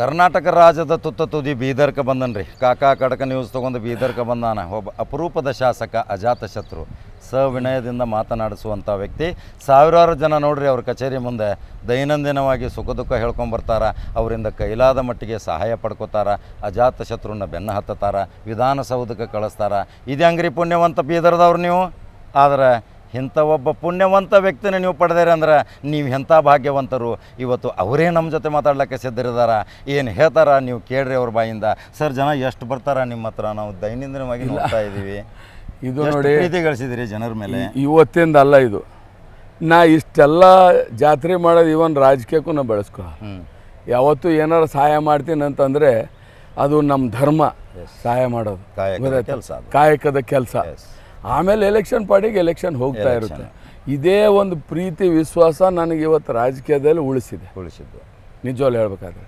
ಕರ್ನಾಟಕ ರಾಜ್ಯದ ತುತ್ತ ತುದಿ ಬೀದರ್ಕ ಬಂದನ್ರಿ ಕಾಕಾ ಕಡಕ ನ್ಯೂಸ್ ತೊಗೊಂಡು ಬೀದರ್ಕ ಬಂದಾನ ಒಬ್ಬ ಅಪರೂಪದ ಶಾಸಕ ಅಜಾತಶತ್ರು ಸವಿನಯದಿಂದ ಮಾತನಾಡಿಸುವಂಥ ವ್ಯಕ್ತಿ ಸಾವಿರಾರು ಜನ ನೋಡ್ರಿ ಅವ್ರ ಕಚೇರಿ ಮುಂದೆ ದೈನಂದಿನವಾಗಿ ಸುಖ ದುಃಖ ಹೇಳ್ಕೊಂಬರ್ತಾರೆ ಅವರಿಂದ ಕೈಲಾದ ಮಟ್ಟಿಗೆ ಸಹಾಯ ಪಡ್ಕೋತಾರೆ ಅಜಾತ ಶತ್ರುನ ಬೆನ್ನ ಹತ್ತತಾರ ವಿಧಾನಸೌಧಕ್ಕೆ ಕಳಿಸ್ತಾರ ಇದು ಅಂಗ್ರಿ ಪುಣ್ಯವಂತ ಬೀದರ್ದವ್ರು ನೀವು ಆದರೆ ಇಂಥ ಒಬ್ಬ ಪುಣ್ಯವಂತ ವ್ಯಕ್ತಿನ ನೀವು ಪಡೆದಿರಿ ಅಂದ್ರೆ ನೀವು ಎಂಥ ಭಾಗ್ಯವಂತರು ಇವತ್ತು ಅವರೇ ನಮ್ಮ ಜೊತೆ ಮಾತಾಡ್ಲಿಕ್ಕೆ ಸಿದ್ಧರಿದ್ದಾರೆ ಏನು ಹೇಳ್ತಾರ ನೀವು ಕೇಳ್ರಿ ಅವ್ರ ಬಾಯಿಂದ ಸರ್ ಜನ ಎಷ್ಟು ಬರ್ತಾರ ನಿಮ್ಮ ಹತ್ರ ನಾವು ದೈನಂದಿನವಾಗಿ ನೋಡ್ತಾ ಇದ್ದೀವಿ ಇದು ನೋಡಿ ಪ್ರೀತಿ ಜನರ ಮೇಲೆ ಇವತ್ತಿಂದ ಅಲ್ಲ ಇದು ನಾ ಇಷ್ಟೆಲ್ಲ ಜಾತ್ರೆ ಮಾಡೋದು ಇವನ್ ರಾಜಕೀಯಕ್ಕೂ ನಾ ಬೆಳೆಸ್ಕೊ ಯಾವತ್ತು ಏನಾರು ಸಹಾಯ ಮಾಡ್ತೀನಿ ಅಂತಂದರೆ ಅದು ನಮ್ಮ ಧರ್ಮ ಸಹಾಯ ಮಾಡೋದು ಕಾಯಕದ ಕೆಲಸ ಆಮೇಲೆ ಎಲೆಕ್ಷನ್ ಪಾರ್ಟಿಗೆ ಎಲೆಕ್ಷನ್ ಹೋಗ್ತಾ ಇರುತ್ತೆ ಇದೇ ಒಂದು ಪ್ರೀತಿ ವಿಶ್ವಾಸ ನನಗೆ ಇವತ್ತು ರಾಜಕೀಯದಲ್ಲಿ ಉಳಿಸಿದೆ ಉಳಿಸಿದ್ದು ನಿಜವಾಗ್ಲು ಹೇಳ್ಬೇಕಾದ್ರೆ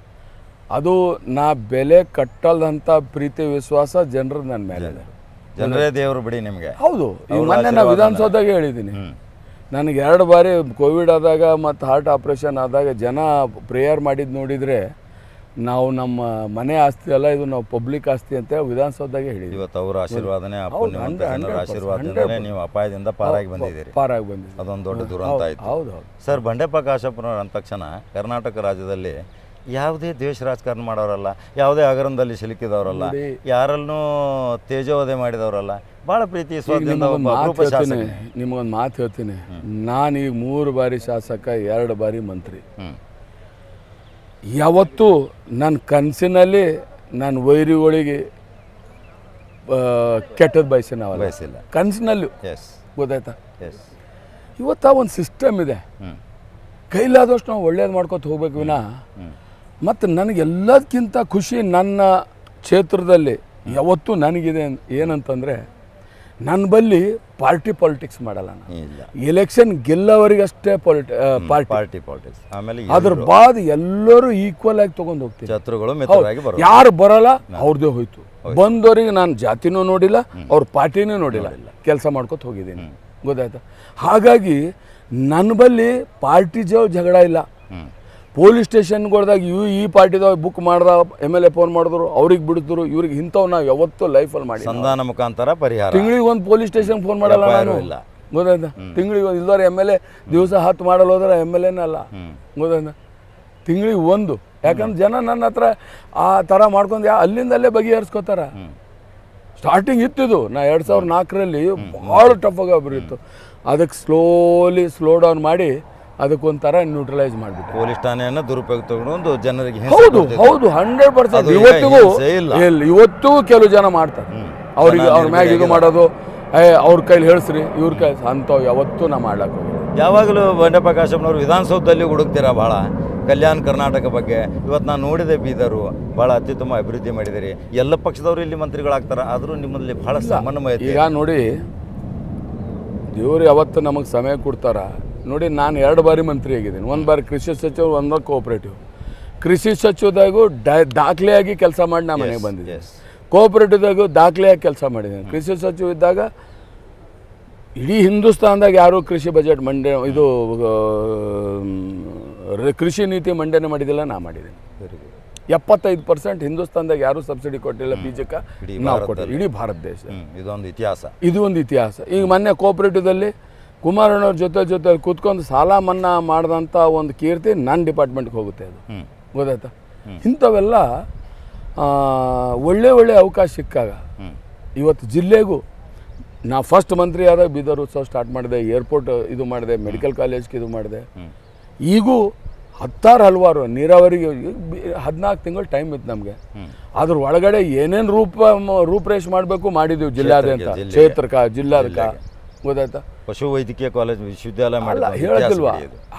ಅದು ನಾ ಬೆಲೆ ಕಟ್ಟಲ್ದಂಥ ಪ್ರೀತಿ ವಿಶ್ವಾಸ ಜನರ ನನ್ನ ಮೇಲೆ ಜನರೇ ದೇವರು ಬಿಡಿ ನಿಮಗೆ ಹೌದು ಮೊನ್ನೆ ನಾನು ವಿಧಾನಸೌಧಾಗೆ ಹೇಳಿದ್ದೀನಿ ನನಗೆ ಎರಡು ಬಾರಿ ಕೋವಿಡ್ ಆದಾಗ ಮತ್ತು ಹಾರ್ಟ್ ಆಪ್ರೇಷನ್ ಆದಾಗ ಜನ ಪ್ರೇಯರ್ ಮಾಡಿದ್ದು ನೋಡಿದರೆ ನಾವು ನಮ್ಮ ಮನೆ ಆಸ್ತಿ ಅಲ್ಲ ಇದು ನಾವು ಪಬ್ಲಿಕ್ ಆಸ್ತಿ ಅಂತ ವಿಧಾನಸೌಧದಾಗೆ ಹೇಳಿದ್ವಿ ಇವತ್ತು ಅವರ ಆಶೀರ್ವಾದನೆ ಆಶೀರ್ವಾದನೆ ನೀವು ಅಪಾಯದಿಂದ ಪಾರಾಗಿ ಬಂದಿದ್ದೀರಿ ಪಾರಾಗಿ ಬಂದಿದ್ದೀರಿ ಅದೊಂದು ದೊಡ್ಡ ದುರಂತ ಆಯ್ತು ಹೌದು ಸರ್ ಬಂಡೆಪ್ಪ ಕಾಶಪ್ಪನವ್ರು ಅಂದ ತಕ್ಷಣ ಕರ್ನಾಟಕ ರಾಜ್ಯದಲ್ಲಿ ಯಾವುದೇ ದೇಶ ರಾಜಕಾರಣ ಮಾಡೋರಲ್ಲ ಯಾವುದೇ ಹಗರಣದಲ್ಲಿ ಸಿಲುಕಿದವರಲ್ಲ ಯಾರಲ್ಲೂ ತೇಜೋವಧೆ ಮಾಡಿದವರಲ್ಲ ಭಾಳ ಪ್ರೀತಿ ನಿಮಗೊಂದು ಮಾತು ಹೇಳ್ತೀನಿ ನಾನೀಗ ಮೂರು ಬಾರಿ ಶಾಸಕ ಎರಡು ಬಾರಿ ಮಂತ್ರಿ ಯಾವತ್ತೂ ನನ್ನ ಕನಸಿನಲ್ಲಿ ನನ್ನ ವೈರಿಗಳಿಗೆ ಕೆಟ್ಟದ್ದು ಬಯಸಿ ನಾವು ಬಯಸಿಲ್ಲ ಕನಸಿನಲ್ಲೂ ಗೊತ್ತಾಯ್ತಾ ಇವತ್ತು ಒಂದು ಸಿಸ್ಟಮ್ ಇದೆ ಕೈಲಾದಷ್ಟು ನಾವು ಒಳ್ಳೇದು ಮಾಡ್ಕೊತ ಹೋಗ್ಬೇಕು ವಿನ ಮತ್ತು ನನಗೆಲ್ಲದಕ್ಕಿಂತ ಖುಷಿ ನನ್ನ ಕ್ಷೇತ್ರದಲ್ಲಿ ಯಾವತ್ತೂ ನನಗಿದೆ ಏನಂತಂದರೆ ನನ್ನ ಬಳಿ ಪಾರ್ಟಿ ಪಾಲಿಟಿಕ್ಸ್ ಮಾಡಲ್ಲ ಎಲೆಕ್ಷನ್ ಗೆಲ್ಲವರಿಗಷ್ಟೇ ಪಾಲಿಟಿ ಪಾರ್ಟಿ ಪಾಲಿಟಿಕ್ಸ್ ಆಮೇಲೆ ಅದ್ರ ಬಾದ್ ಎಲ್ಲರೂ ಈಕ್ವಲ್ ಆಗಿ ತಗೊಂಡು ಹೋಗ್ತೀವಿ ಶತ್ರುಗಳು ಯಾರು ಬರಲ್ಲ ಅವ್ರದೇ ಹೋಯ್ತು ಬಂದವರಿಗೆ ನಾನು ಜಾತಿನೂ ನೋಡಿಲ್ಲ ಅವ್ರ ಪಾರ್ಟಿನೂ ನೋಡಿಲ್ಲ ಕೆಲಸ ಮಾಡ್ಕೊತ ಹೋಗಿದ್ದೀನಿ ಗೊತ್ತಾಯ್ತಾ ಹಾಗಾಗಿ ನನ್ನ ಬಳಿ ಪಾರ್ಟಿ ಜಗಳ ಇಲ್ಲ ಪೊಲೀಸ್ ಸ್ಟೇಷನ್ಗಳ್ದಾಗ ಇವು ಈ ಪಾರ್ಟಿದವ್ ಬುಕ್ ಮಾಡ್ದ ಎಮ್ ಎಲ್ ಎ ಫೋನ್ ಮಾಡಿದ್ರು ಅವ್ರಿಗೆ ಬಿಡಿದ್ರು ಇವ್ರಿಗೆ ಇಂಥವ್ ನಾವು ಯಾವತ್ತೂ ಲೈಫಲ್ಲಿ ಮಾಡಿ ಸಂಧಾನ ಮುಖಾಂತರ ಪರಿಹಾರ ತಿಂಗಳಿಗೆ ಒಂದು ಪೊಲೀಸ್ ಸ್ಟೇಷನ್ ಫೋನ್ ಮಾಡಲ್ಲ ನಾನು ಇಲ್ಲ ಗೊತ್ತಾಯ್ತಾ ತಿಂಗಳಿಗೆ ಒಂದು ಇಲ್ದವ್ರು ಎಮ್ ಎಲ್ ಎ ದಿವಸ ಹತ್ತು ಮಾಡಲ್ಲ ಹೋದ್ರೆ ಎಮ್ ಎಲ್ ಎನೇ ಅಲ್ಲ ಗೊತ್ತಾಯ್ತಾ ತಿಂಗಳಿಗೆ ಒಂದು ಯಾಕಂದ್ರೆ ಜನ ನನ್ನ ಹತ್ರ ಆ ಥರ ಮಾಡ್ಕೊಂಡು ಯಾ ಅಲ್ಲಿಂದಲ್ಲೇ ಬಗೆಹರಿಸ್ಕೋತಾರ ಸ್ಟಾರ್ಟಿಂಗ್ ಇತ್ತಿದು ನಾ ಎರಡು ಸಾವಿರದ ನಾಲ್ಕರಲ್ಲಿ ಭಾಳ ಟಫ್ ಆಗಿ ಅದಕ್ಕೆ ಸ್ಲೋಲಿ ಸ್ಲೋ ಡೌನ್ ಮಾಡಿ ಅದಕ್ಕೊಂಥರ ನ್ಯೂಟ್ರಲೈಸ್ ಮಾಡ್ಬಿಟ್ಟು ಪೊಲೀಸ್ ಠಾಣೆಯನ್ನು ದುರುಪಯೋಗ ತಗೊಂಡು ಜನರಿಗೆ ಹೌದು ಹೌದು ಹಂಡ್ರೆಡ್ ಪರ್ಸೆಂಟ್ ಇವತ್ತಿಗೂ ಇಲ್ಲ. ಇಲ್ಲ ಕೆಲವು ಜನ ಮಾಡ್ತಾರೆ ಅವ್ರಿಗೆ ಅವ್ರ ಮ್ಯಾಗ ಇದು ಮಾಡೋದು ಏ ಅವ್ರ ಕೈಲಿ ಹೇಳಿಸ್ರಿ ಇವ್ರ ಕೈ ಅಂಥವು ಯಾವತ್ತೂ ನಾ ಮಾಡ್ಲಕ್ಕೆ ಯಾವಾಗಲೂ ಬಂಡೆಪ್ಪ ಕಾಶಪ್ಪನವರು ವಿಧಾನಸೌಧದಲ್ಲಿ ಹುಡುಕ್ತೀರಾ ಭಾಳ ಕಲ್ಯಾಣ ಕರ್ನಾಟಕ ಬಗ್ಗೆ ಇವತ್ತು ನಾನು ನೋಡಿದೆ ಬೀದರು ಭಾಳ ಅತ್ಯುತ್ತಮ ಅಭಿವೃದ್ಧಿ ಮಾಡಿದಿರಿ ಎಲ್ಲ ಪಕ್ಷದವರು ಇಲ್ಲಿ ಮಂತ್ರಿಗಳಾಗ್ತಾರೆ ಆದರೂ ನಿಮ್ಮಲ್ಲಿ ಭಾಳ ಸಮನ್ವಯ ಈಗ ನೋಡಿ ದೇವ್ರು ಯಾವತ್ತು ನಮಗೆ ಸಮಯ ಕೊಡ್ತಾರ ನೋಡಿ ನಾನು ಎರಡು ಬಾರಿ ಮಂತ್ರಿ ಆಗಿದ್ದೀನಿ ಒಂದು ಬಾರಿ ಕೃಷಿ ಸಚಿವ ಒಂದು ಬಾರಿ ಕೋಆಪರೇಟಿವ್ ಕೃಷಿ ಸಚಿವದಾಗೂ ದಾಖಲೆಯಾಗಿ ಕೆಲಸ ಮಾಡಿ ನಾನು ಮನೆಗೆ ಬಂದಿದ್ದೆ ದಾಗು ದಾಖಲೆಯಾಗಿ ಕೆಲಸ ಮಾಡಿದ್ದೀನಿ ಕೃಷಿ ಸಚಿವ ಇದ್ದಾಗ ಇಡೀ ಹಿಂದೂಸ್ತಾನದಾಗ ಯಾರು ಕೃಷಿ ಬಜೆಟ್ ಮಂಡ ಇದು ಕೃಷಿ ನೀತಿ ಮಂಡನೆ ಮಾಡಿದಿಲ್ಲ ನಾ ಮಾಡಿದ್ದೀನಿ ಎಪ್ಪತ್ತೈದು ಪರ್ಸೆಂಟ್ ಹಿಂದೂಸ್ತಾನದಾಗ ಯಾರು ಸಬ್ಸಿಡಿ ಕೊಟ್ಟಿಲ್ಲ ಬೀಜಕ್ಕೆ ನಾವು ಇಡೀ ಭಾರತ ದೇಶ ಇದೊಂದು ಇತಿಹಾಸ ಇದು ಒಂದು ಇತಿಹಾಸ ಈಗ ಮೊನ್ನೆ ಅಲ್ಲಿ ಕುಮಾರಣ್ಣವ್ರ ಜೊತೆ ಜೊತೆ ಕೂತ್ಕೊಂಡು ಸಾಲ ಮನ್ನಾ ಮಾಡಿದಂಥ ಒಂದು ಕೀರ್ತಿ ನನ್ನ ಡಿಪಾರ್ಟ್ಮೆಂಟ್ಗೆ ಹೋಗುತ್ತೆ ಅದು ಗೊತ್ತಾಯ್ತಾ ಇಂಥವೆಲ್ಲ ಒಳ್ಳೆ ಒಳ್ಳೆ ಅವಕಾಶ ಸಿಕ್ಕಾಗ ಇವತ್ತು ಜಿಲ್ಲೆಗೂ ನಾ ಫಸ್ಟ್ ಮಂತ್ರಿ ಆದಾಗ ಬೀದರ್ ಉತ್ಸವ ಸ್ಟಾರ್ಟ್ ಮಾಡಿದೆ ಏರ್ಪೋರ್ಟ್ ಇದು ಮಾಡಿದೆ ಮೆಡಿಕಲ್ ಕಾಲೇಜ್ಗೆ ಇದು ಮಾಡಿದೆ ಈಗೂ ಹತ್ತಾರು ಹಲವಾರು ನೀರಾವರಿಗೆ ಹದಿನಾಲ್ಕು ತಿಂಗಳು ಟೈಮ್ ಇತ್ತು ನಮಗೆ ಅದ್ರ ಒಳಗಡೆ ಏನೇನು ರೂಪ ರೂಪರೇಷ್ ಮಾಡಬೇಕು ಮಾಡಿದ್ದೀವಿ ಜಿಲ್ಲಾದ್ಯಂತ ಕ್ಷೇತ್ರಕ್ಕ ಜಿಲ್ಲಾದಕ ಗೊತ್ತಾಯ್ತಾ ಪಶು ಕಾಲೇಜ್ ವಿಶ್ವವಿದ್ಯಾಲಯ ಅಲ್ಲ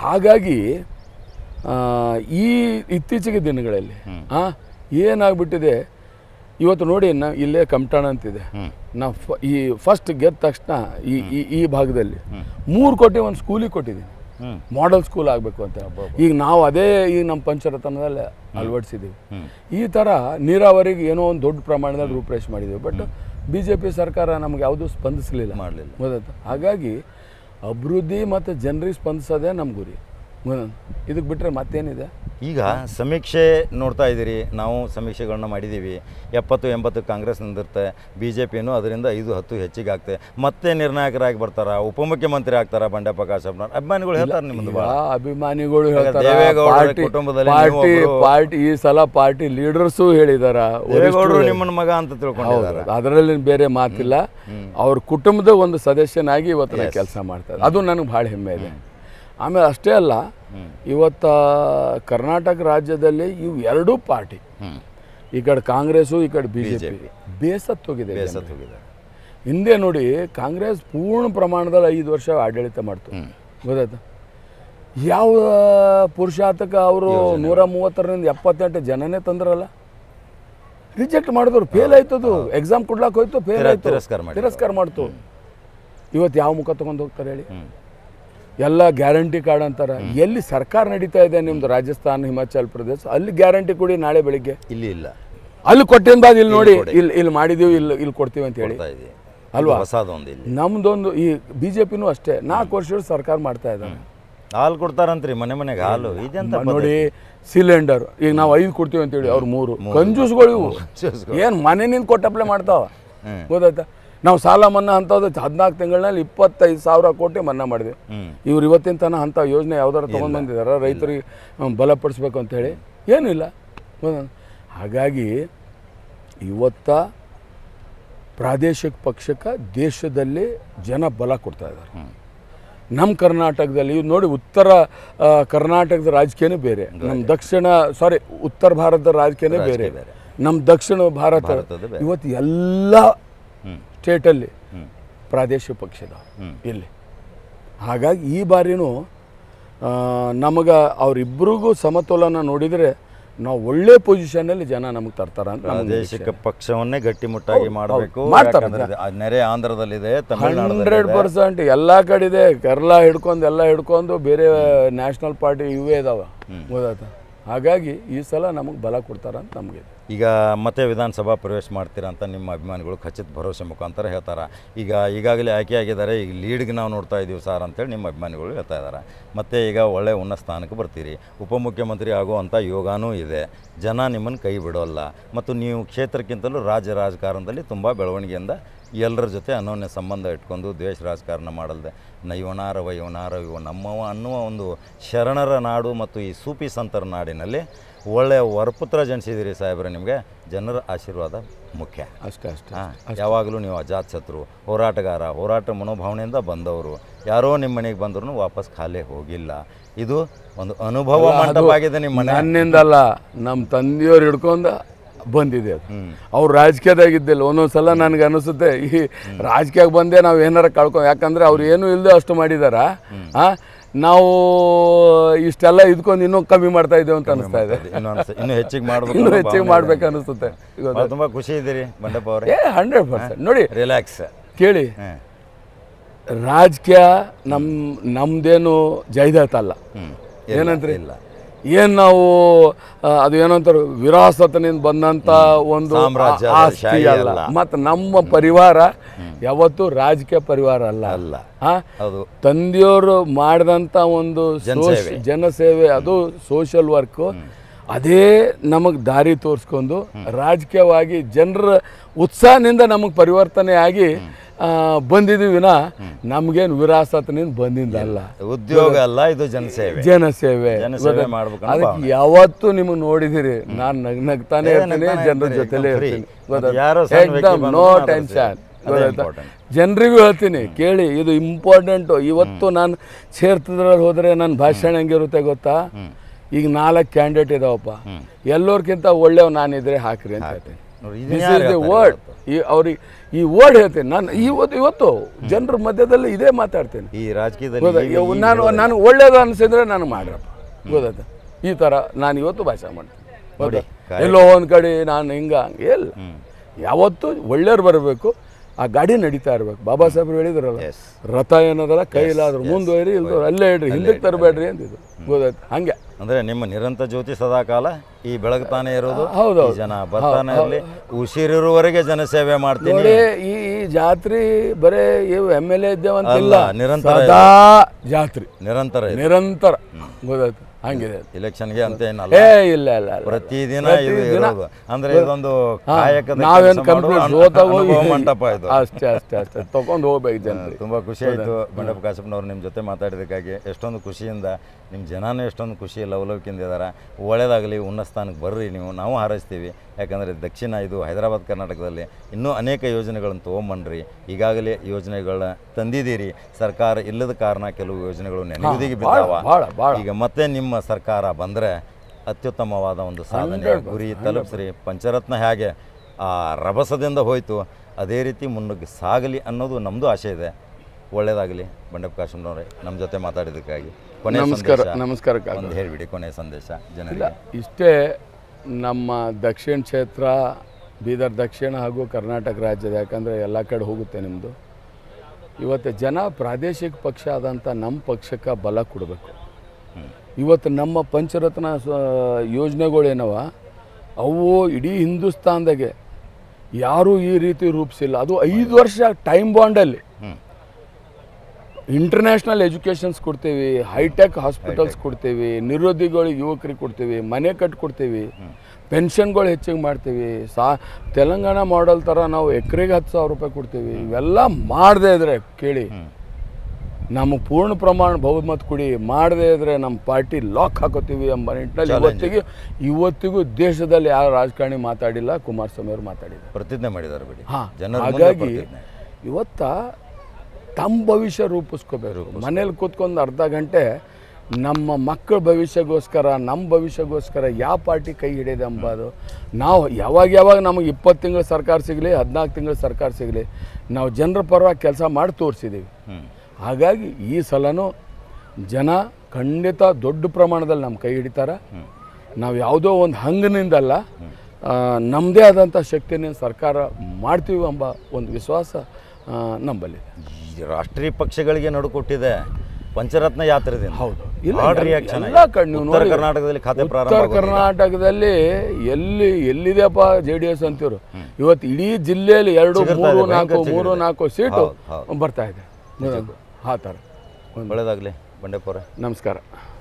ಹಾಗಾಗಿ ಈ ಇತ್ತೀಚೆಗೆ ದಿನಗಳಲ್ಲಿ ಆ ಏನಾಗ್ಬಿಟ್ಟಿದೆ ಇವತ್ತು ನೋಡಿ ನಾ ಇಲ್ಲೇ ಕಮಟಾಣ ಅಂತಿದೆ ನಾವು ಈ ಫಸ್ಟ್ ಗೆದ್ದ ತಕ್ಷಣ ಈ ಈ ಭಾಗದಲ್ಲಿ ಮೂರು ಕೋಟಿ ಒಂದು ಸ್ಕೂಲಿಗೆ ಕೊಟ್ಟಿದ್ದೀನಿ ಮಾಡಲ್ ಸ್ಕೂಲ್ ಆಗಬೇಕು ಅಂತ ಈಗ ನಾವು ಅದೇ ಈಗ ನಮ್ಮ ಪಂಚರತನದಲ್ಲಿ ಅಳವಡಿಸಿದ್ದೀವಿ ಈ ಥರ ನೀರಾವರಿಗೆ ಏನೋ ಒಂದು ದೊಡ್ಡ ಪ್ರಮಾಣದಲ್ಲಿ ರೂಪ್ರೇಷ್ ಮಾಡಿದ್ದೀವಿ ಬಟ್ ಬಿ ಜೆ ಪಿ ಸರ್ಕಾರ ನಮ್ಗೆ ಯಾವುದೂ ಸ್ಪಂದಿಸಲಿಲ್ಲ ಮಾಡಲಿಲ್ಲ ಹಾಗಾಗಿ ಅಭಿವೃದ್ಧಿ ಮತ್ತು ಜನರಿಗೆ ಸ್ಪಂದಿಸೋದೇ ನಮ್ಮ ಗುರಿ ಇದಕ್ಕೆ ಬಿಟ್ಟರೆ ಮತ್ತೇನಿದೆ ಈಗ ಸಮೀಕ್ಷೆ ನೋಡ್ತಾ ಇದ್ದೀರಿ ನಾವು ಸಮೀಕ್ಷೆಗಳನ್ನ ಮಾಡಿದ್ದೀವಿ ಎಪ್ಪತ್ತು ಎಂಬತ್ತು ಕಾಂಗ್ರೆಸ್ ನಿಂದಿರುತ್ತೆ ಬಿ ಜೆ ಪಿನು ಅದರಿಂದ ಐದು ಹತ್ತು ಹೆಚ್ಚಿಗೆ ಆಗ್ತದೆ ಮತ್ತೆ ನಿರ್ಣಾಯಕರಾಗಿ ಬರ್ತಾರ ಉಪಮುಖ್ಯಮಂತ್ರಿ ಆಗ್ತಾರ ಬಂಡೆಪ್ಪ ಪ್ರಕಾಶ್ನ ಅಭಿಮಾನಿಗಳು ಹೇಳ್ತಾರೆ ನಿಮ್ಮದು ಅಭಿಮಾನಿಗಳು ಕುಟುಂಬದಲ್ಲಿ ಪಾರ್ಟಿ ಈ ಸಲ ಪಾರ್ಟಿ ಲೀಡರ್ಸು ಹೇಳಿದಾರ ದೇವೇಗೌಡರು ಮಗ ಅಂತ ತಿಳ್ಕೊಂಡಿದ್ದಾರೆ ಅದರಲ್ಲಿ ಬೇರೆ ಮಾತಿಲ್ಲ ಅವ್ರ ಕುಟುಂಬದ ಒಂದು ಸದಸ್ಯನಾಗಿ ಇವತ್ತು ಕೆಲಸ ಮಾಡ್ತಾರೆ ಅದು ನನಗೆ ಭಾಳ ಹೆಮ್ಮೆ ಇದೆ ಆಮೇಲೆ ಅಷ್ಟೇ ಅಲ್ಲ ಇವತ್ತು ಕರ್ನಾಟಕ ರಾಜ್ಯದಲ್ಲಿ ಇವು ಎರಡೂ ಪಾರ್ಟಿ ಈ ಕಡೆ ಕಾಂಗ್ರೆಸ್ಸು ಈ ಕಡೆ ಬಿ ಜೆ ಪಿ ಹಿಂದೆ ನೋಡಿ ಕಾಂಗ್ರೆಸ್ ಪೂರ್ಣ ಪ್ರಮಾಣದಲ್ಲಿ ಐದು ವರ್ಷ ಆಡಳಿತ ಮಾಡ್ತು ಗೊತ್ತಾಯ್ತು ಯಾವ ಪುರುಷಾರ್ಥಕ ಅವರು ನೂರ ಮೂವತ್ತರಿಂದ ಎಪ್ಪತ್ತೆಂಟು ಜನನೇ ತಂದ್ರಲ್ಲ ರಿಜೆಕ್ಟ್ ಮಾಡಿದ್ರು ಫೇಲ್ ಆಯ್ತದು ಎಕ್ಸಾಮ್ ಕೊಡ್ಲಾಕ್ ಹೋಯ್ತು ಫೇಲ್ ಆಯ್ತು ತಿರಸ್ಕಾರ ಮಾಡ್ತು ಇವತ್ತು ಯಾವ ಮುಖ ತೊಗೊಂಡು ಹೋಗ್ತಾರೆ ಹೇಳಿ ಎಲ್ಲ ಗ್ಯಾರಂಟಿ ಕಾರ್ಡ್ ಅಂತಾರೆ ಎಲ್ಲಿ ಸರ್ಕಾರ ನಡೀತಾ ಇದೆ ನಿಮ್ದು ರಾಜಸ್ಥಾನ ಹಿಮಾಚಲ್ ಪ್ರದೇಶ ಅಲ್ಲಿ ಗ್ಯಾರಂಟಿ ಕೊಡಿ ನಾಳೆ ಬೆಳಿಗ್ಗೆ ಇಲ್ಲಿ ಇಲ್ಲ ಅಲ್ಲಿ ಕೊಟ್ಟಿನ ಬಾದ್ ಇಲ್ಲಿ ನೋಡಿ ಇಲ್ಲಿ ಇಲ್ಲಿ ಮಾಡಿದೀವಿ ಇಲ್ಲಿ ಇಲ್ಲಿ ಕೊಡ್ತೀವಿ ಅಂತ ಹೇಳಿ ಅಲ್ವಾ ನಮ್ದೊಂದು ಈ ಬಿಜೆಪಿನೂ ಅಷ್ಟೇ ನಾಲ್ಕು ವರ್ಷ ಸರ್ಕಾರ ಮಾಡ್ತಾ ಇದ್ದಾರೆ ಹಾಲು ಕೊಡ್ತಾರಂತ್ರಿ ಮನೆ ಮನೆಗೆ ಹಾಲು ಇದೆಂತ ನೋಡಿ ಸಿಲಿಂಡರ್ ಈಗ ನಾವು ಐದು ಕೊಡ್ತೀವಿ ಹೇಳಿ ಅವ್ರು ಮೂರು ಕಂಜೂಸ್ಗಳು ಇವು ಏನು ಮನೆಯಿಂದ ಕೊಟ್ಟಪ್ಲೆ ಮಾಡ್ತಾವ ಗೊತ್ತಾಯ್ತಾ ನಾವು ಸಾಲ ಮನ್ನಾ ಅಂತದ್ದು ಹದಿನಾಲ್ಕು ತಿಂಗಳಲ್ಲಿ ಇಪ್ಪತ್ತೈದು ಸಾವಿರ ಕೋಟಿ ಮನ್ನಾ ಮಾಡಿದೆ ಇವ್ರು ಇವತ್ತಿನ ತನಕ ಅಂಥ ಯೋಜನೆ ಯಾವ್ದಾರು ತೊಗೊಂಡು ಬಂದಿದ್ದಾರೆ ರೈತರಿಗೆ ಬಲಪಡಿಸ್ಬೇಕು ಹೇಳಿ ಏನಿಲ್ಲ ಹಾಗಾಗಿ ಇವತ್ತ ಪ್ರಾದೇಶಿಕ ಪಕ್ಷಕ್ಕೆ ದೇಶದಲ್ಲಿ ಜನ ಬಲ ಕೊಡ್ತಾ ಇದ್ದಾರೆ ನಮ್ಮ ಕರ್ನಾಟಕದಲ್ಲಿ ಇವ್ರು ನೋಡಿ ಉತ್ತರ ಕರ್ನಾಟಕದ ರಾಜಕೀಯನೇ ಬೇರೆ ನಮ್ಮ ದಕ್ಷಿಣ ಸಾರಿ ಉತ್ತರ ಭಾರತದ ರಾಜಕೀಯನೇ ಬೇರೆ ನಮ್ಮ ದಕ್ಷಿಣ ಭಾರತ ಇವತ್ತು ಎಲ್ಲ ಸ್ಟೇಟಲ್ಲಿ ಪ್ರಾದೇಶಿಕ ಪಕ್ಷದ ಇಲ್ಲಿ ಹಾಗಾಗಿ ಈ ಬಾರಿನೂ ನಮಗೆ ಅವರಿಬ್ಬರಿಗೂ ಸಮತೋಲನ ನೋಡಿದರೆ ನಾವು ಒಳ್ಳೆ ಪೊಸಿಷನ್ನಲ್ಲಿ ಜನ ನಮಗೆ ತರ್ತಾರ ಅಂತ ಪ್ರಾದೇಶಿಕ ಪಕ್ಷವನ್ನೇ ಗಟ್ಟಿಮುಟ್ಟಾಗಿ ಮಾಡಬೇಕು ನೆರೆ ಆಂಧ್ರದಲ್ಲಿದೆ ಹಂಡ್ರೆಡ್ ಪರ್ಸೆಂಟ್ ಎಲ್ಲ ಕಡೆ ಇದೆ ಕೇರಳ ಹಿಡ್ಕೊಂಡು ಎಲ್ಲ ಹಿಡ್ಕೊಂಡು ಬೇರೆ ನ್ಯಾಷನಲ್ ಪಾರ್ಟಿ ಇವೇ ಇದಾವೆ ಗೊತ್ತಾಯ್ತಾ ಹಾಗಾಗಿ ಈ ಸಲ ನಮಗೆ ಬಲ ಕೊಡ್ತಾರೆ ಅಂತ ನಮಗೆ ಈಗ ಮತ್ತೆ ವಿಧಾನಸಭಾ ಪ್ರವೇಶ ಮಾಡ್ತೀರಾ ಅಂತ ನಿಮ್ಮ ಅಭಿಮಾನಿಗಳು ಖಚಿತ ಭರವಸೆ ಮುಖಾಂತರ ಹೇಳ್ತಾರೆ ಈಗ ಈಗಾಗಲೇ ಆಯ್ಕೆ ಆಗಿದ್ದಾರೆ ಈಗ ಲೀಡ್ಗೆ ನಾವು ನೋಡ್ತಾ ಇದ್ದೀವಿ ಸರ್ ಅಂತೇಳಿ ನಿಮ್ಮ ಅಭಿಮಾನಿಗಳು ಹೇಳ್ತಾ ಇದ್ದಾರೆ ಮತ್ತು ಈಗ ಒಳ್ಳೆಯ ಉನ್ನತ ಸ್ಥಾನಕ್ಕೆ ಬರ್ತೀರಿ ಉಪಮುಖ್ಯಮಂತ್ರಿ ಆಗುವಂಥ ಯೋಗನೂ ಇದೆ ಜನ ನಿಮ್ಮನ್ನು ಕೈ ಬಿಡೋಲ್ಲ ಮತ್ತು ನೀವು ಕ್ಷೇತ್ರಕ್ಕಿಂತಲೂ ರಾಜ್ಯ ರಾಜಕಾರಣದಲ್ಲಿ ತುಂಬ ಬೆಳವಣಿಗೆಯಿಂದ ಎಲ್ಲರ ಜೊತೆ ಅನೋನ್ಯ ಸಂಬಂಧ ಇಟ್ಕೊಂಡು ದ್ವೇಷ ರಾಜಕಾರಣ ಮಾಡಲ್ದೆ ವೈವನಾರ ಇವನಾರವ ನಮ್ಮವ ಅನ್ನುವ ಒಂದು ಶರಣರ ನಾಡು ಮತ್ತು ಈ ಸೂಫಿ ಸಂತರ ನಾಡಿನಲ್ಲಿ ಒಳ್ಳೆಯ ವರಪುತ್ರ ಜನಿಸಿದಿರಿ ಸಾಹೇಬ್ರೆ ನಿಮಗೆ ಜನರ ಆಶೀರ್ವಾದ ಮುಖ್ಯ ಅಷ್ಟೇ ಅಷ್ಟೇ ಯಾವಾಗಲೂ ನೀವು ಶತ್ರು ಹೋರಾಟಗಾರ ಹೋರಾಟ ಮನೋಭಾವನೆಯಿಂದ ಬಂದವರು ಯಾರೋ ನಿಮ್ಮ ಮನೆಗೆ ಬಂದ್ರು ವಾಪಸ್ ಖಾಲಿ ಹೋಗಿಲ್ಲ ಇದು ಒಂದು ಅನುಭವ ಮಂಟಪ ನಿಮ್ಮ ಮನೆ ನನ್ನಿಂದಲ್ಲ ನಮ್ಮ ತಂದೆಯವ್ರು ಹಿಡ್ಕೊಂಡ ಬಂದಿದೆ ಅದು ಅವ್ರು ರಾಜಕೀಯದಾಗಿದ್ದಿಲ್ಲ ಒಂದೊಂದು ಸಲ ನನಗೆ ಅನಿಸುತ್ತೆ ಈ ರಾಜಕೀಯಕ್ಕೆ ಬಂದೇ ನಾವು ಏನಾರ ಕಳ್ಕೊ ಯಾಕಂದರೆ ಅವ್ರು ಏನೂ ಇಲ್ಲದೆ ಅಷ್ಟು ಮಾಡಿದಾರ ನಾವು ಇಷ್ಟೆಲ್ಲ ಇದ್ಕೊಂಡು ಇನ್ನೂ ಕಮ್ಮಿ ಮಾಡ್ತಾ ಇದ್ದೇವೆ ಅಂತ ಅನಿಸ್ತಾ ಇದೆ ಇನ್ನೂ ಹೆಚ್ಚಿಗೆ ಮಾಡಬೇಕು ಇನ್ನೂ ಹೆಚ್ಚಿಗೆ ಮಾಡ್ಬೇಕು ಅನಿಸುತ್ತೆ ತುಂಬ ಖುಷಿ ಇದ್ದೀರಿ ಹಂಡ್ರೆಡ್ ಪರ್ಸೆಂಟ್ ನೋಡಿ ರಿಲ್ಯಾಕ್ಸ್ ಕೇಳಿ ರಾಜಕೀಯ ನಮ್ಮ ನಮ್ಮದೇನು ಜೈದಾತಲ್ಲ ಅಲ್ಲ ಏನಂದ್ರೆ ಇಲ್ಲ ಏನು ನಾವು ಅದು ಏನಂತಾರೆ ವಿರಾಸತನಿಂದ ಬಂದಂಥ ಒಂದು ಆಸ್ತಿ ಅಲ್ಲ ಮತ್ತು ನಮ್ಮ ಪರಿವಾರ ಯಾವತ್ತು ರಾಜಕೀಯ ಪರಿವಾರ ಅಲ್ಲ ಅಲ್ಲ ತಂದೆಯವರು ಮಾಡಿದಂಥ ಒಂದು ಜನಸೇವೆ ಅದು ಸೋಷಿಯಲ್ ವರ್ಕು ಅದೇ ನಮಗೆ ದಾರಿ ತೋರಿಸ್ಕೊಂಡು ರಾಜಕೀಯವಾಗಿ ಜನರ ಉತ್ಸಾಹದಿಂದ ನಮಗೆ ಪರಿವರ್ತನೆ ಆಗಿ ಬಂದಿದ್ದೀವಿನ ವಿನಾ ನಮಗೇನು ವಿರಾಸತ್ನಿಂದ ಬಂದಿದ್ದಲ್ಲ ಉದ್ಯೋಗ ಅಲ್ಲ ಇದು ಜನಸೇವೆ ಜನಸೇವೆ ಅದಕ್ಕೆ ಯಾವತ್ತು ನಿಮಗೆ ನೋಡಿದಿರಿ ನಾನು ನಗ್ ನಗ್ತಾನೆ ಇರ್ತೀನಿ ಜನರ ಜೊತೆಲೇ ಇರ್ತೀನಿ ನೋ ಟೆನ್ಷನ್ ಜನರಿಗೂ ಹೇಳ್ತೀನಿ ಕೇಳಿ ಇದು ಇಂಪಾರ್ಟೆಂಟು ಇವತ್ತು ನಾನು ಸೇರ್ತದ್ರಲ್ಲಿ ಹೋದರೆ ನನ್ನ ಭಾಷಣ ಹೆಂಗಿರುತ್ತೆ ಗೊತ್ತಾ ಈಗ ನಾಲ್ಕು ಕ್ಯಾಂಡಿಡೇಟ್ ಇದಾವಪ್ಪ ಎಲ್ಲೋರ್ಕಿಂತ ಒಳ್ಳೆಯವ್ ನಾನಿದ್ರೆ ಹಾಕ್ರಿ ಅಂತ ಹೇಳ್ತೇನೆ ವರ್ಡ್ ಈ ಅವ್ರಿಗೆ ಈ ವರ್ಡ್ ಹೇಳ್ತೇನೆ ನಾನು ಇವತ್ತು ಇವತ್ತು ಜನರ ಮಧ್ಯದಲ್ಲಿ ಇದೇ ಮಾತಾಡ್ತೇನೆ ಈ ರಾಜಕೀಯದಲ್ಲಿ ನಾನು ನಾನು ಒಳ್ಳೇದು ಅನ್ಸಿದ್ರೆ ನಾನು ಮಾಡ್ರಪ್ಪ ಗೊತ್ತಾಯ್ತ ಈ ಥರ ನಾನು ಇವತ್ತು ಭಾಷೆ ಮಾಡ್ತೇನೆ ಹೌದಾ ಎಲ್ಲೋ ಒಂದ್ ಕಡೆ ನಾನು ಹಿಂಗ ಎಲ್ಲ ಯಾವತ್ತು ಯಾವತ್ತೂ ಒಳ್ಳೆಯವ್ರು ಬರಬೇಕು ಆ ಗಾಡಿ ನಡೀತಾ ಇರ್ಬೇಕು ಬಾಬಾ ಸಾಹೇಬ್ರು ಹೇಳಿದ್ರಲ್ಲ ರಥ ಏನದಲ್ಲ ಕೈಲಾದ್ರು ಮುಂದುವರಿ ಇಲ್ದ್ರು ಅಲ್ಲೇ ಇಡ್ರಿ ಹಿಂದಕ್ಕೆ ತರಬೇಡ್ರಿ ಅಂತಿದ್ರು ಗೊತ್ತಾಯ್ತು ಹಂಗೆ ಅಂದ್ರೆ ನಿಮ್ಮ ನಿರಂತರ ಜ್ಯೋತಿ ಸದಾಕಾಲ ಈ ಬೆಳಗ್ತಾನೆ ಇರೋದು ಹೌದು ಜನ ಬರ್ತಾನೆ ಇರಲಿ ಉಸಿರಿರುವವರೆಗೆ ಜನಸೇವೆ ಮಾಡ್ತೀನಿ ಈ ಈ ಜಾತ್ರೆ ಬರೇ ಎಮ್ ಎಲ್ ಎ ನಿರಂತರ ಜಾತ್ರೆ ನಿರಂತರ ನಿರಂತರ ಗೊತ್ತಾಯ್ತು ಹಂಗಿದೆ ಇಲೆಕ್ಷನ್ಗೆ ಅಂತ ಏನಲ್ಲ ಇಲ್ಲ ಇಲ್ಲ ಪ್ರತಿದಿನ ಇದು ಅಂದ್ರೆ ಇದೊಂದು ಕಾಯಕ ಕಂಪ್ಲೀಟ್ ಮಂಟಪ ಇದು ಅಷ್ಟೇ ಅಷ್ಟೇ ಅಷ್ಟೇ ತಗೊಂಡು ಹೋಗ್ಬೇಕು ಜನ ತುಂಬಾ ಖುಷಿ ಆಯ್ತು ಮಂಡಪ ಕಾಶಪ್ಪನವ್ರು ನಿಮ್ಮ ಜೊತೆ ಮಾತಾಡಿದಕ್ಕಾಗಿ ಎಷ್ಟೊಂದು ಖುಷಿಯಿಂದ ನಿಮ್ ಜನನೂ ಎಷ್ಟೊಂದು ಖುಷಿ ಲವಲವಿಕೆಯಿಂದ ಇದಾರ ಒಳ್ಳೇದಾಗಲಿ ಉನ್ನತ ಸ್ಥಾನಕ್ಕೆ ಬರ್ರಿ ನೀವು ನಾವು ಹಾರೈಸ್ತೀವಿ ಯಾಕಂದರೆ ದಕ್ಷಿಣ ಇದು ಹೈದರಾಬಾದ್ ಕರ್ನಾಟಕದಲ್ಲಿ ಇನ್ನೂ ಅನೇಕ ಯೋಜನೆಗಳನ್ನು ತೊಗೊಂಬನ್ರಿ ಈಗಾಗಲೇ ಯೋಜನೆಗಳನ್ನ ತಂದಿದ್ದೀರಿ ಸರ್ಕಾರ ಇಲ್ಲದ ಕಾರಣ ಕೆಲವು ಯೋಜನೆಗಳು ನೆನೆಯುವುದಿಗೆ ಬಿದ್ದಾವ ಈಗ ಮತ್ತೆ ನಿಮ್ಮ ಸರ್ಕಾರ ಬಂದರೆ ಅತ್ಯುತ್ತಮವಾದ ಒಂದು ಸಾಧನೆ ಗುರಿ ತಲುಪಿಸ್ರಿ ಪಂಚರತ್ನ ಹೇಗೆ ಆ ರಭಸದಿಂದ ಹೋಯಿತು ಅದೇ ರೀತಿ ಮುನ್ನುಗ್ಗಿ ಸಾಗಲಿ ಅನ್ನೋದು ನಮ್ಮದು ಆಶೆ ಇದೆ ಒಳ್ಳೇದಾಗಲಿ ಬಂಡಪ್ಪ ಕಾಶ್ಮೀರವ್ರೆ ನಮ್ಮ ಜೊತೆ ಮಾತಾಡಿದ್ದಕ್ಕಾಗಿ ಕೊನೆ ನಮಸ್ಕಾರ ನಮಸ್ಕಾರ ಒಂದು ಹೇಳಿಬಿಡಿ ಕೊನೆಯ ಸಂದೇಶ ಜನ ಇಷ್ಟೇ ನಮ್ಮ ದಕ್ಷಿಣ ಕ್ಷೇತ್ರ ಬೀದರ್ ದಕ್ಷಿಣ ಹಾಗೂ ಕರ್ನಾಟಕ ರಾಜ್ಯದ ಯಾಕಂದರೆ ಎಲ್ಲ ಕಡೆ ಹೋಗುತ್ತೆ ನಿಮ್ಮದು ಇವತ್ತು ಜನ ಪ್ರಾದೇಶಿಕ ಪಕ್ಷ ಆದಂಥ ನಮ್ಮ ಪಕ್ಷಕ್ಕೆ ಬಲ ಕೊಡಬೇಕು ಇವತ್ತು ನಮ್ಮ ಪಂಚರತ್ನ ಯೋಜನೆಗಳೇನವ ಅವು ಇಡೀ ಹಿಂದೂಸ್ತಾನದಾಗೆ ಯಾರೂ ಈ ರೀತಿ ರೂಪಿಸಿಲ್ಲ ಅದು ಐದು ವರ್ಷ ಟೈಮ್ ಬಾಂಡಲ್ಲಿ ಇಂಟರ್ನ್ಯಾಷನಲ್ ಎಜುಕೇಷನ್ಸ್ ಕೊಡ್ತೀವಿ ಹೈಟೆಕ್ ಹಾಸ್ಪಿಟಲ್ಸ್ ಕೊಡ್ತೀವಿ ನಿರುದ್ಯೋಗಿಗಳಿಗೆ ಯುವಕರಿಗೆ ಕೊಡ್ತೀವಿ ಮನೆ ಕೊಡ್ತೀವಿ ಪೆನ್ಷನ್ಗಳು ಹೆಚ್ಚಿಗೆ ಮಾಡ್ತೀವಿ ಸಾ ತೆಲಂಗಾಣ ಮಾಡಲ್ ಥರ ನಾವು ಎಕರೆಗೆ ಹತ್ತು ಸಾವಿರ ರೂಪಾಯಿ ಕೊಡ್ತೀವಿ ಇವೆಲ್ಲ ಮಾಡದೇ ಇದ್ರೆ ಕೇಳಿ ನಮ್ಮ ಪೂರ್ಣ ಪ್ರಮಾಣ ಬಹುಮತ ಕೊಡಿ ಮಾಡದೇ ಇದ್ರೆ ನಮ್ಮ ಪಾರ್ಟಿ ಲಾಕ್ ಹಾಕೋತೀವಿ ಎಂಬ ನಿಟ್ಟಿನಲ್ಲಿ ಇವತ್ತಿಗೆ ಇವತ್ತಿಗೂ ದೇಶದಲ್ಲಿ ಯಾರು ರಾಜಕಾರಣಿ ಮಾತಾಡಿಲ್ಲ ಕುಮಾರಸ್ವಾಮಿ ಅವರು ಮಾತಾಡಿಲ್ಲ ಪ್ರತಿಜ್ಞೆ ಮಾಡಿದ್ದಾರೆ ಬಿಡಿ ಹಾಂ ಹಾಗಾಗಿ ಇವತ್ತ ತಮ್ಮ ಭವಿಷ್ಯ ರೂಪಿಸ್ಕೋಬೇಕು ಮನೇಲಿ ಕೂತ್ಕೊಂಡು ಅರ್ಧ ಗಂಟೆ ನಮ್ಮ ಮಕ್ಕಳ ಭವಿಷ್ಯಗೋಸ್ಕರ ನಮ್ಮ ಭವಿಷ್ಯಗೋಸ್ಕರ ಯಾವ ಪಾರ್ಟಿ ಕೈ ಹಿಡಿದೆ ಅಂಬೋದು ನಾವು ಯಾವಾಗ ಯಾವಾಗ ನಮಗೆ ಇಪ್ಪತ್ತು ತಿಂಗಳು ಸರ್ಕಾರ ಸಿಗಲಿ ಹದಿನಾಲ್ಕು ತಿಂಗಳು ಸರ್ಕಾರ ಸಿಗಲಿ ನಾವು ಜನರ ಪರವಾಗಿ ಕೆಲಸ ಮಾಡಿ ತೋರಿಸಿದ್ದೀವಿ ಹಾಗಾಗಿ ಈ ಸಲನೂ ಜನ ಖಂಡಿತ ದೊಡ್ಡ ಪ್ರಮಾಣದಲ್ಲಿ ನಮ್ಮ ಕೈ ಹಿಡಿತಾರೆ ನಾವು ಯಾವುದೋ ಒಂದು ಹಂಗನಿಂದಲ್ಲ ನಮ್ಮದೇ ಆದಂಥ ಶಕ್ತಿಯನ್ನು ಸರ್ಕಾರ ಮಾಡ್ತೀವಿ ಎಂಬ ಒಂದು ವಿಶ್ವಾಸ ನಂಬಲ್ಲಿ ರಾಷ್ಟ್ರೀಯ ಪಕ್ಷಗಳಿಗೆ ಕೊಟ್ಟಿದೆ ಪಂಚರತ್ನ ಯಾತ್ರೆದಿಂದ ಹೌದು ಕಣ್ಣು ಉತ್ತರ ಕರ್ನಾಟಕದಲ್ಲಿ ಖಾತೆ ಕರ್ನಾಟಕದಲ್ಲಿ ಎಲ್ಲಿ ಎಲ್ಲಿದೆಯಪ್ಪ ಜೆ ಡಿ ಎಸ್ ಅಂತೀವ್ರು ಇವತ್ತು ಇಡೀ ಜಿಲ್ಲೆಯಲ್ಲಿ ಎರಡು ಮೂರು ನಾಲ್ಕು ಮೂರು ನಾಲ್ಕು ಸೀಟು ಬರ್ತಾ ಇದೆ ಆ ಥರ ಬೆಳೆದಾಗಲಿ ಬಂಡೆಪುರ ನಮಸ್ಕಾರ